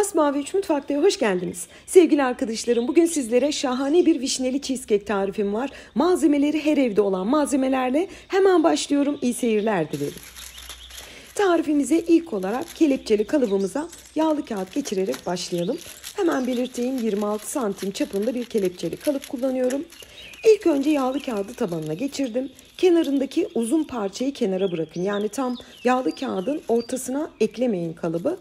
Masmavi 3 Mutfak'ta hoş geldiniz. Sevgili arkadaşlarım bugün sizlere şahane bir vişneli cheesecake tarifim var. Malzemeleri her evde olan malzemelerle hemen başlıyorum. İyi seyirler dilerim. Tarifimize ilk olarak kelepçeli kalıbımıza yağlı kağıt geçirerek başlayalım. Hemen belirteyim 26 santim çapında bir kelepçeli kalıp kullanıyorum. İlk önce yağlı kağıdı tabanına geçirdim. Kenarındaki uzun parçayı kenara bırakın. Yani tam yağlı kağıdın ortasına eklemeyin kalıbı.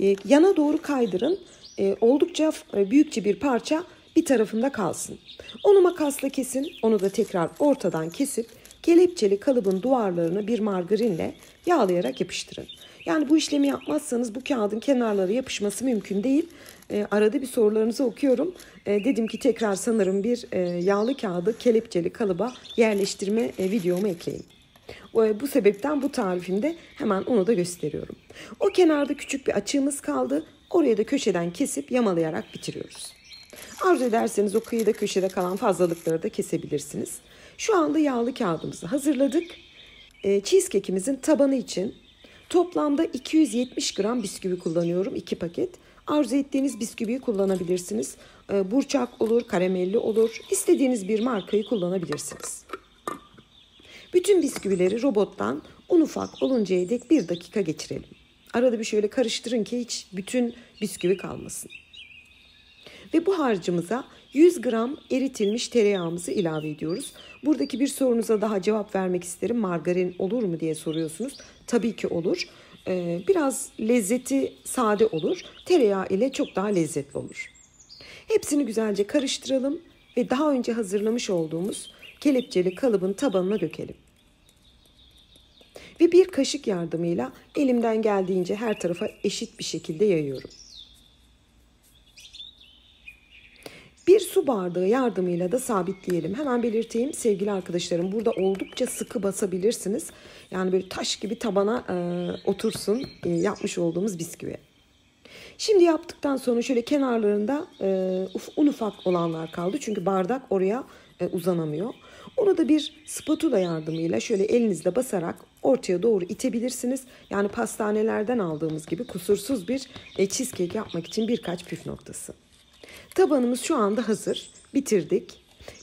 Ee, yana doğru kaydırın. Ee, oldukça e, büyükçe bir parça bir tarafında kalsın. Onu makasla kesin, onu da tekrar ortadan kesip kelepçeli kalıbın duvarlarını bir margarinle yağlayarak yapıştırın. Yani bu işlemi yapmazsanız bu kağıdın kenarları yapışması mümkün değil. Ee, arada bir sorularınızı okuyorum. dedim ki tekrar sanırım bir e, yağlı kağıdı kelepçeli kalıba yerleştirme e, videomu ekleyin. E, bu sebepten bu tarifimde hemen onu da gösteriyorum. O kenarda küçük bir açığımız kaldı. Oraya da köşeden kesip yamalayarak bitiriyoruz. Arzu ederseniz o kıyıda köşede kalan fazlalıkları da kesebilirsiniz. Şu anda yağlı kağıdımızı hazırladık. E, cheesecake'imizin tabanı için toplamda 270 gram bisküvi kullanıyorum 2 paket. Arzu ettiğiniz bisküviyi kullanabilirsiniz. E, burçak olur, karamelli olur. İstediğiniz bir markayı kullanabilirsiniz. Bütün bisküvileri robottan un ufak oluncaya dek bir dakika geçirelim. Arada bir şöyle karıştırın ki hiç bütün bisküvi kalmasın. Ve bu harcımıza 100 gram eritilmiş tereyağımızı ilave ediyoruz. Buradaki bir sorunuza daha cevap vermek isterim. Margarin olur mu diye soruyorsunuz. Tabii ki olur. Ee, biraz lezzeti sade olur. Tereyağı ile çok daha lezzetli olur. Hepsini güzelce karıştıralım ve daha önce hazırlamış olduğumuz kelepçeli kalıbın tabanına dökelim ve bir kaşık yardımıyla elimden geldiğince her tarafa eşit bir şekilde yayıyorum. Bir su bardağı yardımıyla da sabitleyelim. Hemen belirteyim sevgili arkadaşlarım burada oldukça sıkı basabilirsiniz. Yani böyle taş gibi tabana e, otursun e, yapmış olduğumuz bisküvi. Şimdi yaptıktan sonra şöyle kenarlarında e, un ufak olanlar kaldı. Çünkü bardak oraya e, uzanamıyor. Onu da bir spatula yardımıyla şöyle elinizle basarak ortaya doğru itebilirsiniz. Yani pastanelerden aldığımız gibi kusursuz bir e, cheesecake yapmak için birkaç püf noktası. Tabanımız şu anda hazır. Bitirdik.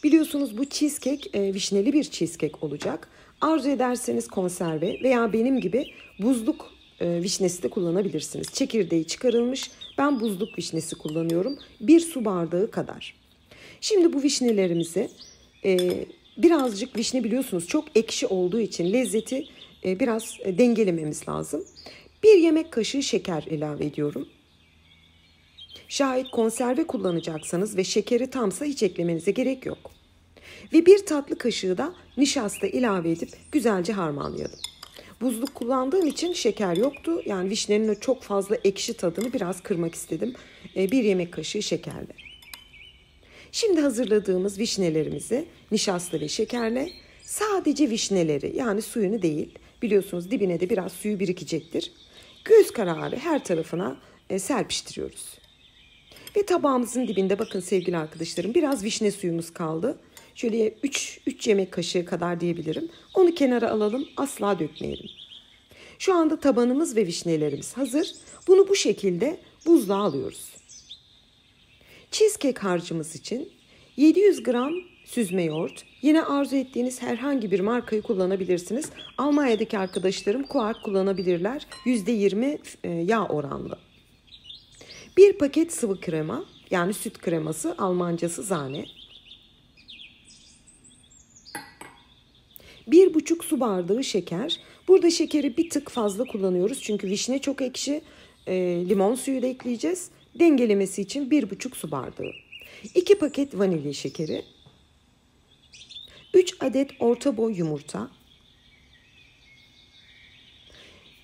Biliyorsunuz bu cheesecake e, vişneli bir cheesecake olacak. Arzu ederseniz konserve veya benim gibi buzluk e, vişnesi de kullanabilirsiniz. Çekirdeği çıkarılmış. Ben buzluk vişnesi kullanıyorum. Bir su bardağı kadar. Şimdi bu vişnelerimizi e, birazcık vişne biliyorsunuz çok ekşi olduğu için lezzeti e, biraz e, dengelememiz lazım. Bir yemek kaşığı şeker ilave ediyorum. Şayet konserve kullanacaksanız ve şekeri tamsa hiç eklemenize gerek yok. Ve bir tatlı kaşığı da nişasta ilave edip güzelce harmanlayalım. Buzluk kullandığım için şeker yoktu. Yani vişnenin o çok fazla ekşi tadını biraz kırmak istedim. E, bir yemek kaşığı şekerle. Şimdi hazırladığımız vişnelerimizi nişasta ve şekerle sadece vişneleri yani suyunu değil Biliyorsunuz dibine de biraz suyu birikecektir. Göz kararı her tarafına e, serpiştiriyoruz. Ve tabağımızın dibinde bakın sevgili arkadaşlarım biraz vişne suyumuz kaldı. Şöyle 3, 3 yemek kaşığı kadar diyebilirim. Onu kenara alalım asla dökmeyelim. Şu anda tabanımız ve vişnelerimiz hazır. Bunu bu şekilde buzluğa alıyoruz. Cheesecake harcımız için 700 gram süzme yoğurt, Yine arzu ettiğiniz herhangi bir markayı kullanabilirsiniz. Almanya'daki arkadaşlarım kuark kullanabilirler. %20 e, yağ oranlı. Bir paket sıvı krema yani süt kreması Almancası zane. Bir buçuk su bardağı şeker. Burada şekeri bir tık fazla kullanıyoruz. Çünkü vişne çok ekşi. E, limon suyu da ekleyeceğiz. Dengelemesi için bir buçuk su bardağı. İki paket vanilya şekeri. 3 adet orta boy yumurta,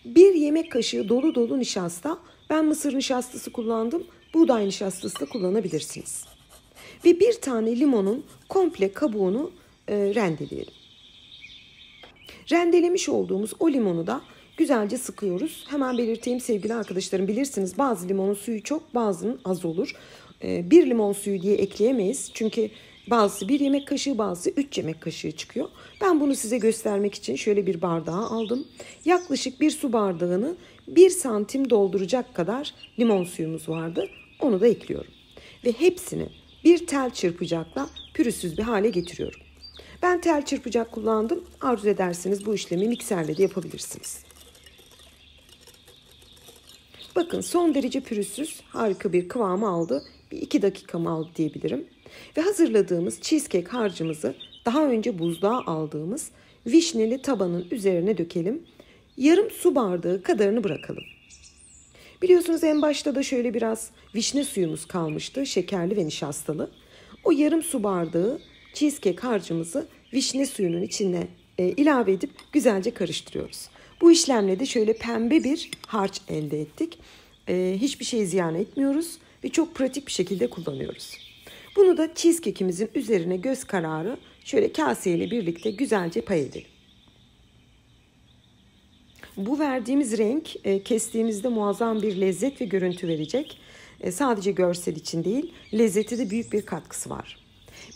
1 yemek kaşığı dolu dolu nişasta. Ben mısır nişastası kullandım. Buğday nişastası da kullanabilirsiniz. Ve bir tane limonun komple kabuğunu e, rendeleyelim. Rendelemiş olduğumuz o limonu da güzelce sıkıyoruz. Hemen belirteyim sevgili arkadaşlarım bilirsiniz bazı limonun suyu çok bazının az olur. E, bir limon suyu diye ekleyemeyiz. Çünkü bazı bir yemek kaşığı bazı 3 yemek kaşığı çıkıyor. Ben bunu size göstermek için şöyle bir bardağa aldım. Yaklaşık bir su bardağını 1 santim dolduracak kadar limon suyumuz vardı. Onu da ekliyorum. Ve hepsini bir tel çırpıcakla pürüzsüz bir hale getiriyorum. Ben tel çırpıcak kullandım. Arzu ederseniz bu işlemi mikserle de yapabilirsiniz. Bakın son derece pürüzsüz harika bir kıvamı aldı. Bir iki dakikamı aldı diyebilirim. Ve hazırladığımız cheesecake harcımızı daha önce buzluğa aldığımız vişneli tabanın üzerine dökelim. Yarım su bardağı kadarını bırakalım. Biliyorsunuz en başta da şöyle biraz vişne suyumuz kalmıştı. Şekerli ve nişastalı. O yarım su bardağı cheesecake harcımızı vişne suyunun içine e, ilave edip güzelce karıştırıyoruz. Bu işlemle de şöyle pembe bir harç elde ettik. Ee, hiçbir şey ziyan etmiyoruz ve çok pratik bir şekilde kullanıyoruz. Bunu da cheesecake'imizin üzerine göz kararı şöyle kaseyle birlikte güzelce pay edelim. Bu verdiğimiz renk e, kestiğimizde muazzam bir lezzet ve görüntü verecek. E, sadece görsel için değil, lezzete de büyük bir katkısı var.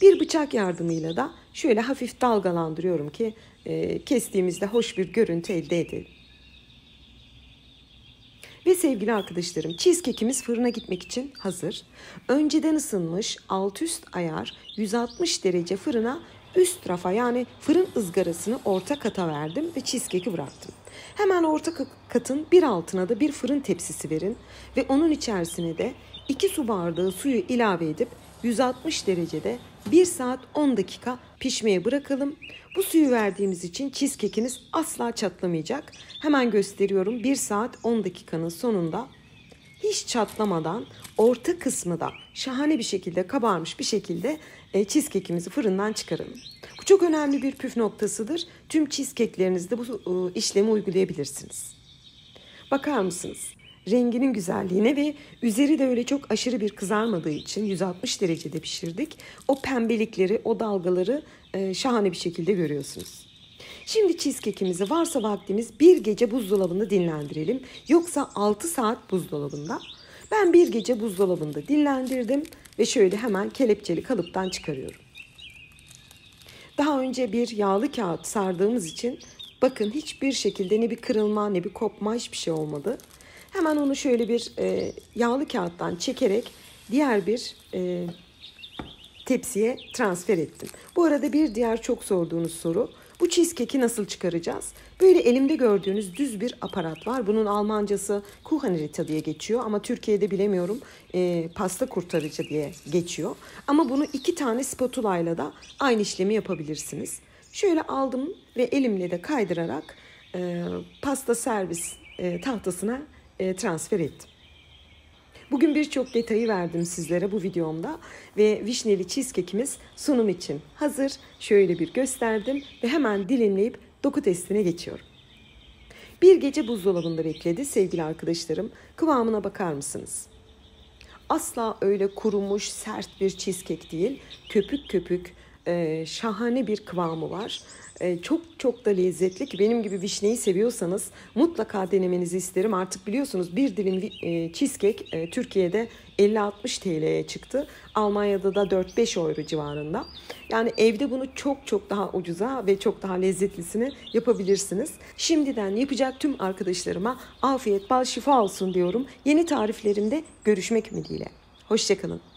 Bir bıçak yardımıyla da şöyle hafif dalgalandırıyorum ki e, kestiğimizde hoş bir görüntü elde edelim. Ve sevgili arkadaşlarım cheesecake'imiz fırına gitmek için hazır. Önceden ısınmış alt üst ayar 160 derece fırına üst rafa yani fırın ızgarasını orta kata verdim ve cheesecake'i bıraktım. Hemen orta katın bir altına da bir fırın tepsisi verin ve onun içerisine de 2 su bardağı suyu ilave edip 160 derecede 1 saat 10 dakika pişmeye bırakalım. Bu suyu verdiğimiz için cheesecake'iniz asla çatlamayacak. Hemen gösteriyorum. 1 saat 10 dakikanın sonunda hiç çatlamadan orta kısmı da şahane bir şekilde kabarmış bir şekilde e, cheesecake'imizi fırından çıkaralım. Bu çok önemli bir püf noktasıdır. Tüm cheesecake'lerinizde bu e, işlemi uygulayabilirsiniz. Bakar mısınız? renginin güzelliğine ve üzeri de öyle çok aşırı bir kızarmadığı için 160 derecede pişirdik. O pembelikleri, o dalgaları e, şahane bir şekilde görüyorsunuz. Şimdi cheesecake'imizi varsa vaktimiz bir gece buzdolabında dinlendirelim. Yoksa 6 saat buzdolabında. Ben bir gece buzdolabında dinlendirdim ve şöyle hemen kelepçeli kalıptan çıkarıyorum. Daha önce bir yağlı kağıt sardığımız için bakın hiçbir şekilde ne bir kırılma ne bir kopma hiçbir şey olmadı. Hemen onu şöyle bir e, yağlı kağıttan çekerek diğer bir e, tepsiye transfer ettim. Bu arada bir diğer çok sorduğunuz soru. Bu cheesecake'i nasıl çıkaracağız? Böyle elimde gördüğünüz düz bir aparat var. Bunun Almancası Kuchenritter diye geçiyor ama Türkiye'de bilemiyorum e, pasta kurtarıcı diye geçiyor. Ama bunu iki tane spatula ile de aynı işlemi yapabilirsiniz. Şöyle aldım ve elimle de kaydırarak e, pasta servis e, tahtasına e, transfer ettim. Bugün birçok detayı verdim sizlere bu videomda ve vişneli cheesecake'imiz sunum için hazır. Şöyle bir gösterdim ve hemen dilimleyip doku testine geçiyorum. Bir gece buzdolabında bekledi sevgili arkadaşlarım. Kıvamına bakar mısınız? Asla öyle kurumuş sert bir cheesecake değil. Köpük köpük e, şahane bir kıvamı var. Ee, çok çok da lezzetli ki benim gibi vişneyi seviyorsanız mutlaka denemenizi isterim. Artık biliyorsunuz bir dilim e, cheesecake e, Türkiye'de 50-60 TL'ye çıktı. Almanya'da da 4-5 euro civarında. Yani evde bunu çok çok daha ucuza ve çok daha lezzetlisini yapabilirsiniz. Şimdiden yapacak tüm arkadaşlarıma afiyet bal şifa olsun diyorum. Yeni tariflerimde görüşmek ümidiyle. Hoşçakalın.